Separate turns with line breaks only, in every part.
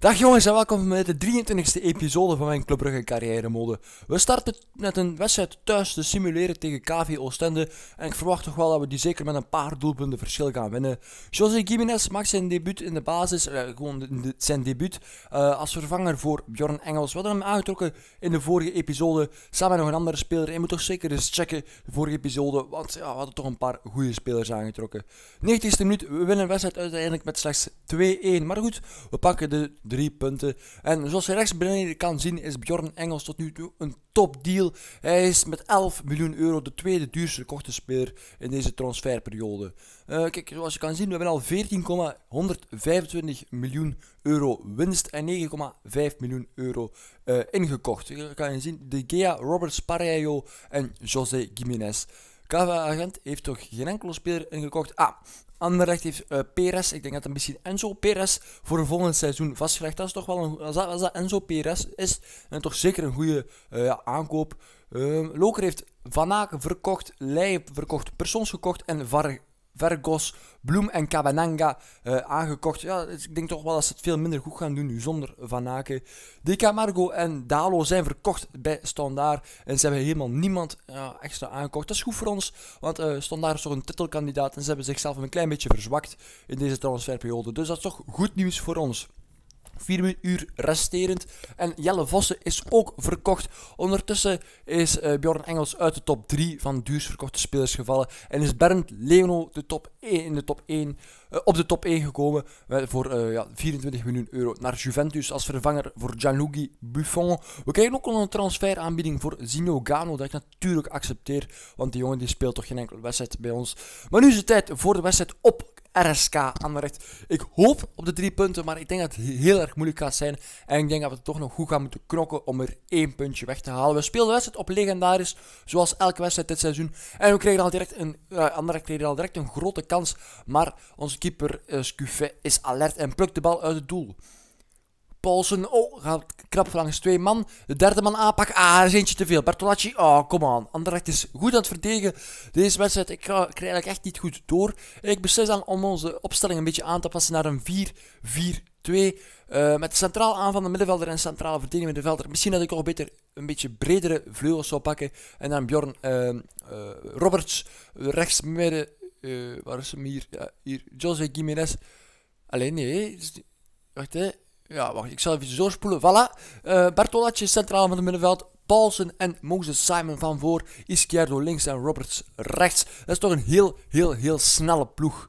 Dag jongens en welkom bij de 23e episode van mijn Club carrière mode. We starten met een wedstrijd thuis te simuleren tegen KV Oostende en ik verwacht toch wel dat we die zeker met een paar doelpunten verschil gaan winnen. José Gimenez maakt zijn debuut in de basis, eh, gewoon zijn debuut eh, als vervanger voor Bjorn Engels. We hadden hem aangetrokken in de vorige episode samen met nog een andere speler. je moet toch zeker eens checken de vorige episode, want ja, we hadden toch een paar goede spelers aangetrokken. 90e minuut, we winnen de wedstrijd uiteindelijk met slechts 2-1. Maar goed, we pakken de drie punten. En zoals je rechts beneden kan zien is Bjorn Engels tot nu toe een topdeal. Hij is met 11 miljoen euro de tweede duurste gekochte speler in deze transferperiode. Eh, kijk, zoals je kan zien, we hebben al 14,125 miljoen euro winst en 9,5 miljoen euro eh, ingekocht. Je kan je zien, De Gea, Robert Sparrejo en José Gimenez. Kava-agent heeft toch geen enkele speler ingekocht. Ah, Anderlecht heeft uh, Perez, ik denk dat het misschien Enzo Perez voor volgend seizoen vastgelegd. Dat is toch wel een, als dat, als dat Enzo Perez is, en toch zeker een goede eh, aankoop. Uh, Loker heeft Van Aken verkocht, Leij verkocht, Persons gekocht en Var Vergos, Bloem en Cabananga eh, aangekocht. Ja, dus ik denk toch wel dat ze het veel minder goed gaan doen nu zonder Van Aken. De Camargo en Dalo zijn verkocht bij Standaar En ze hebben helemaal niemand extra aangekocht. Dat is goed voor ons, want uh, is toch een titelkandidaat. En ze hebben zichzelf een klein beetje verzwakt in deze transferperiode. Dus dat is toch goed nieuws voor ons. 4 uur resterend. En Jelle Vossen is ook verkocht. Ondertussen is eh, Bjorn Engels uit de top 3 van duurst verkochte spelers gevallen. En is Bernd Leno de top in de top 1, eh, op de top 1 gekomen voor eh, ja, 24 miljoen euro naar Juventus als vervanger voor Gianluigi Buffon. We krijgen ook nog een transferaanbieding voor Zino Gano, dat ik natuurlijk accepteer, want die jongen die speelt toch geen enkele wedstrijd bij ons. Maar nu is het tijd voor de wedstrijd op RSK Anderlecht. Ik hoop op de drie punten, maar ik denk dat het heel erg moeilijk gaat zijn. En ik denk dat we toch nog goed gaan moeten knokken om er één puntje weg te halen. We spelen de wedstrijd op legendaris zoals elke wedstrijd dit seizoen. En we kregen al direct een, uh, Anderlecht kreeg al direct een grote kans, maar onze keeper uh, Scuffet is alert en plukt de bal uit het doel. Paulsen, oh, gaat knap langs twee man. De derde man aanpak, ah, er is eentje te veel. Bertolacci, oh, kom aan. Anderlecht is goed aan het verdedigen. Deze wedstrijd, ik krijg eigenlijk echt niet goed door. Ik beslis dan om onze opstelling een beetje aan te passen naar een 4-4 2. Eh, met centraal aan van de middenvelder en centrale verdediging middenvelder. Misschien dat ik nog beter een beetje bredere vleugels zou pakken. En dan Bjorn eh, Roberts rechts midden uh, waar is hem hier? Ja, hier. Jose Gimenez. Alleen nee. Dus wacht hè. Ja, wacht. Ik zal even doorspoelen. Voilà. Uh, eh, Bartolacci centraal van het middenveld. Paulsen en Moses Simon van voor. Izquierdo links en Roberts rechts. Dat is toch een heel, heel, heel snelle ploeg.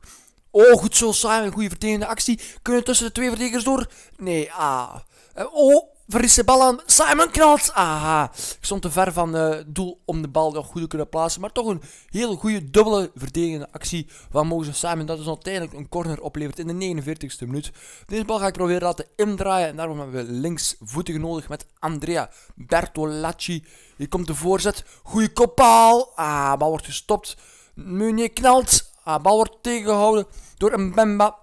Oh, goed zo, Simon. Goede verdedigende actie. Kunnen tussen de twee verdedigers door? Nee, ah. Eh, oh, de bal aan Simon Knalt. Aha. Ik stond te ver van eh, het doel om de bal nog goed te kunnen plaatsen. Maar toch een heel goede dubbele verdedigende actie van Moses Simon. Dat is dus uiteindelijk een corner oplevert in de 49ste minuut. Deze bal ga ik proberen laten indraaien. En daarom hebben we linksvoetig nodig met Andrea Bertolacci. Hier komt de voorzet. Goeie koppaal. Ah, bal wordt gestopt. Meunier knalt. Ah, bal wordt tegengehouden door een Bemba.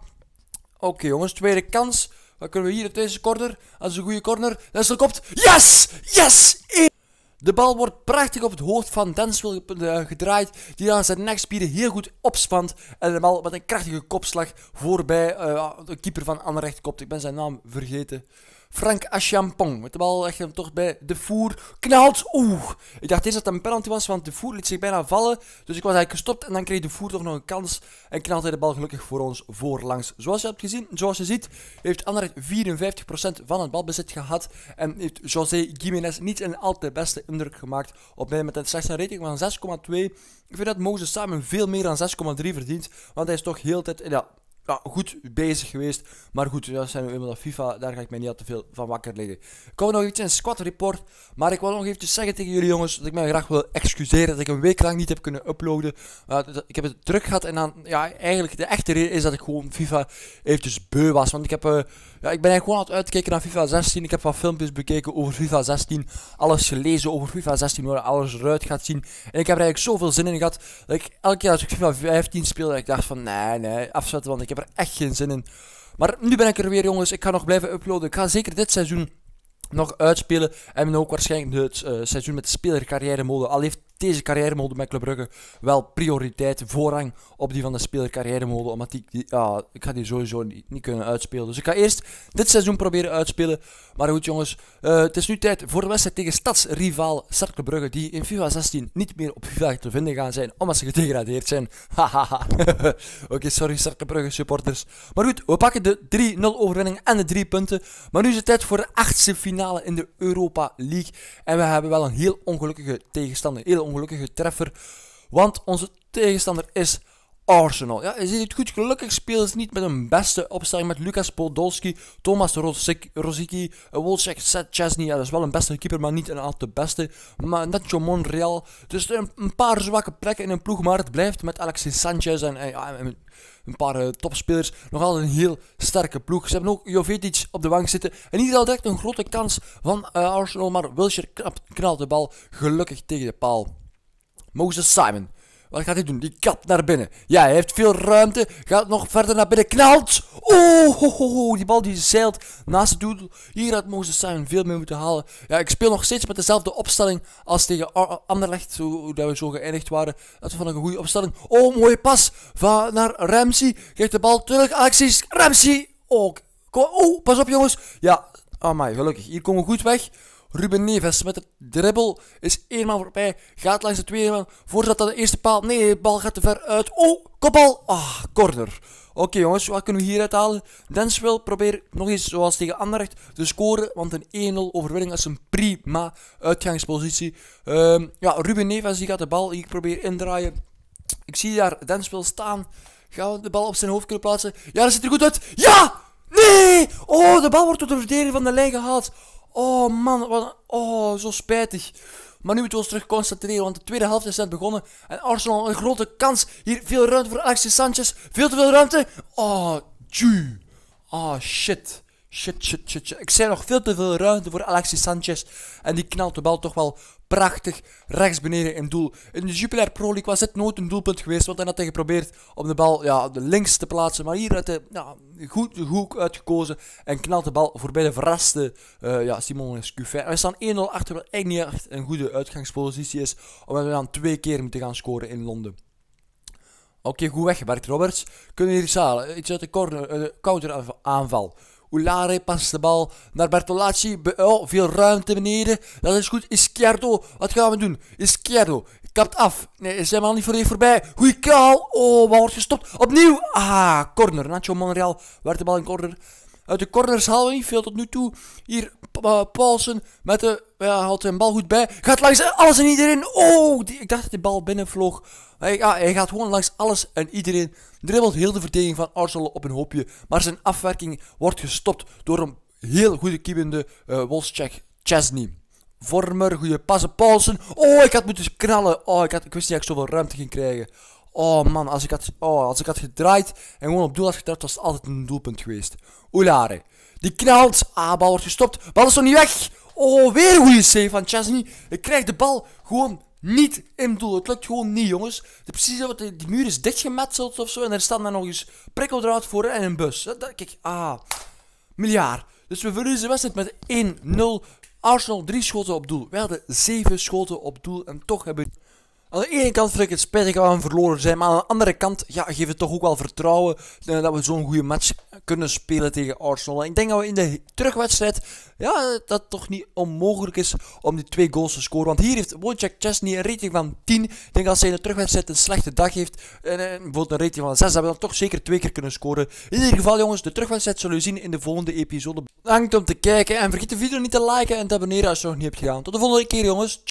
Oké jongens, tweede kans. Wat kunnen we hier in deze corner? Dat is een goede corner. Denzel kopt. Yes! Yes! De bal wordt prachtig op het hoofd van Denzel eh, gedraaid, die dan zijn nekspieren heel goed opspant en de bal met een krachtige kopslag voorbij eh, de keeper van recht kopt. Ik ben zijn naam vergeten. Frank Achampong. Met de bal echt hem toch bij De Voer. Knalt! Oeh! Ik dacht eerst dat het een penalty was, want De Voer liet zich bijna vallen. Dus ik was eigenlijk gestopt en dan kreeg De Voer toch nog een kans. En knalt hij de bal gelukkig voor ons voorlangs. Zoals je hebt gezien, zoals je ziet, heeft Anderlecht 54% van het balbezit gehad. En heeft José Gimenez niet een al te beste indruk gemaakt op mij. Met een slechts rating van 6,2. Ik vind dat ze samen veel meer dan 6,3 verdient. Want hij is toch heel tijd... Ja, ja, goed bezig geweest. Maar goed, dat zijn we eenmaal op FIFA. Daar ga ik mij niet al te veel van wakker liggen. Komen nog iets in squad report. Maar ik wil nog eventjes zeggen tegen jullie jongens. Dat ik mij graag wil excuseren dat ik een week lang niet heb kunnen uploaden. maar ik heb het terug gehad. En dan, ja, eigenlijk de echte reden is dat ik gewoon FIFA eventjes beu was. Want ik, heb, eh, ja, ik ben eigenlijk gewoon aan het uitkijken naar FIFA 16. Ik heb wat filmpjes bekeken over FIFA 16. Alles gelezen over FIFA 16. Hoe alles eruit gaat zien. En ik heb er eigenlijk zoveel zin in gehad. Dat ik elke keer als ik FIFA 15 speelde. Dat ik dacht van nee, nee, afzetten. Want ik heb er echt geen zin in. Maar nu ben ik er weer, jongens. Ik ga nog blijven uploaden. Ik ga zeker dit seizoen nog uitspelen. En ook waarschijnlijk het eh, seizoen met de spelercarrière mode. Al heeft deze carrière-mode bij Club Brugge wel prioriteit, voorrang op die van de speler carrière-mode. Omdat die, die, ja, ik ga die sowieso niet, kunnen uitspelen. Dus ik ga eerst dit seizoen proberen uitspelen. Maar goed jongens, eh, het is nu tijd voor de wedstrijd tegen stadsrivaal Cercle Brugge. Die in FIFA 16 niet meer op FIFA te vinden gaan zijn, omdat ze gedegradeerd zijn. Hahaha. Oké, sorry Cercle supporters. Maar goed, we pakken de 3-0 overwinning en de 3 punten. Maar nu is het tijd voor de achtste finale in de Europa League. En we hebben wel een heel ongelukkige tegenstander ongelukkige treffer, want onze tegenstander is Arsenal. Ja, hij ziet het goed. Gelukkig speelt ze niet met een beste opstelling met Lucas Podolski, Thomas Rosicki, eh, Wolczek, Seth Ja, dat is wel een beste keeper, maar niet een aantal de beste. Maar Nacho Monreal. Dus een, een, paar zwakke plekken in een ploeg, maar het blijft met Alexis Sanchez en, eh, een paar eh, topspelers. Nog altijd een heel sterke ploeg. Ze hebben ook Jovetic op de wang zitten. En niet al direct een grote kans van Arsenal, maar Wilshire knalt de bal gelukkig tegen de paal. Moses Simon wat gaat hij doen? Die kap naar binnen. Ja, hij heeft veel ruimte. Gaat nog verder naar binnen. Knalt! Oh, ho, ho, die bal die zeilt naast de doel. Hier had Moses Simon veel meer moeten halen. Ja, ik speel nog steeds met dezelfde opstelling als tegen Anderlecht. Zo, dat we zo geëindigd waren. Dat was van een goede opstelling. Oh, mooie pas van, naar Ramsey. Geeft de bal terug. Acties. Ramsey. Ook. Oh, pas op jongens. Ja, oh my, gelukkig. Hier komen we goed weg. Ruben Neves met de dribbel is eenmaal voorbij. Gaat langs de tweede man. Voordat dat de eerste paal. Nee, de bal gaat te ver uit. Oh, kopbal. Ah, corner. Oké jongens, wat kunnen we hier halen? Denswil probeert nog eens, zoals tegen Anderlecht, te scoren. Want een 1-0 overwinning is een prima uitgangspositie. Ehm, ja, Ruben Neves die gaat de bal hier proberen indraaien. Ik zie daar Denswil staan. Gaan we de bal op zijn hoofd kunnen plaatsen? Ja, dat ziet er goed uit. Ja! Nee! Oh, de bal wordt door de verdediger van de lijn gehaald. Oh man, wat, oh, zo spijtig. Maar nu moeten we ons terug concentreren, want de tweede helft is net begonnen. En Arsenal een grote kans. Hier veel ruimte voor Alexis Sanchez. Veel te veel ruimte. Oh, tjuu. Oh, shit shit, shit, Ik zei nog veel te veel ruimte voor Alexis Sanchez. En die knalt de bal toch wel prachtig rechts beneden in doel. In de Jupiler Pro League was het nooit een doelpunt geweest. Want hij had hij geprobeerd om de bal ja, de links te plaatsen. Maar hier had hij goed hoek uitgekozen. En knalt de bal voorbij de verraste uh, ja, Simon Scuffin. we staan 1-0 achter. Wat echt niet echt een goede uitgangspositie is. Omdat we dan twee keer moeten gaan scoren in Londen. Oké, goed weggewerkt, Roberts. Kunnen we hier halen? Iets uit de corner, eh, counter aanval. Oulare past de bal naar Bertolacci. Oh, veel ruimte beneden. Dat is goed. Izquierdo. Wat gaan we doen? Izquierdo. Kapt af. Nee, we al niet voor even voorbij. Goeie kaal. Oh, wat wordt gestopt. Opnieuw. Ah, corner. Nacho Monreal werd de bal in corner. Uit de corners halen we niet veel tot nu toe. Hier eh, Paulsen met de. Ja, houdt zijn bal goed bij. Gaat langs alles en iedereen. Oh, ik dacht dat die bal binnenvloog. Hij, ja, hij gaat gewoon langs alles en iedereen. Dribbelt heel de verdediging van Arsenal op een hoopje. Maar zijn afwerking wordt gestopt door een heel goede kiepende uh, eh, Chesney. Vormer, goede passen, Paulsen. Oh, ik had moeten knallen. Oh, ik, had, ik wist niet dat ik zoveel ruimte ging krijgen. Oh man, als ik had, oh, als ik had gedraaid en gewoon op doel had gedraaid, was het altijd een doelpunt geweest. Oulare, Die knalt. Ah, bal wordt gestopt. Bal is nog niet weg. Oh, weer een goede save van Chesney. Ik krijg de bal gewoon niet in doel. Het lukt gewoon niet, jongens. De, precies die, muur is dichtgemetseld of zo. En er staat dan nog eens prikkeldraad voor en een bus. kijk, ah. Miljaar. Dus we verliezen de wedstrijd met 1-0. Arsenal 3 schoten op doel. We hadden 7 schoten op doel en toch hebben we... Aan de ene kant vind ik het spijtig dat we verloren zijn, maar aan de andere kant ja, geeft het toch ook wel vertrouwen eh, dat we zo'n goede match kunnen spelen tegen Arsenal. ik denk dat we in de terugwedstrijd, ja, dat toch niet onmogelijk is om die twee goals te scoren. Want hier heeft Wojciech Chesney een rating van 10. Ik denk dat als hij in de terugwedstrijd een slechte dag heeft, en, eh, bijvoorbeeld een rating van 6, dat we dan toch zeker twee keer kunnen scoren. In ieder geval jongens, de terugwedstrijd zullen we zien in de volgende episode. Bedankt om te kijken en vergeet de video niet te liken en te abonneren als je het nog niet hebt gedaan. Tot de volgende keer jongens.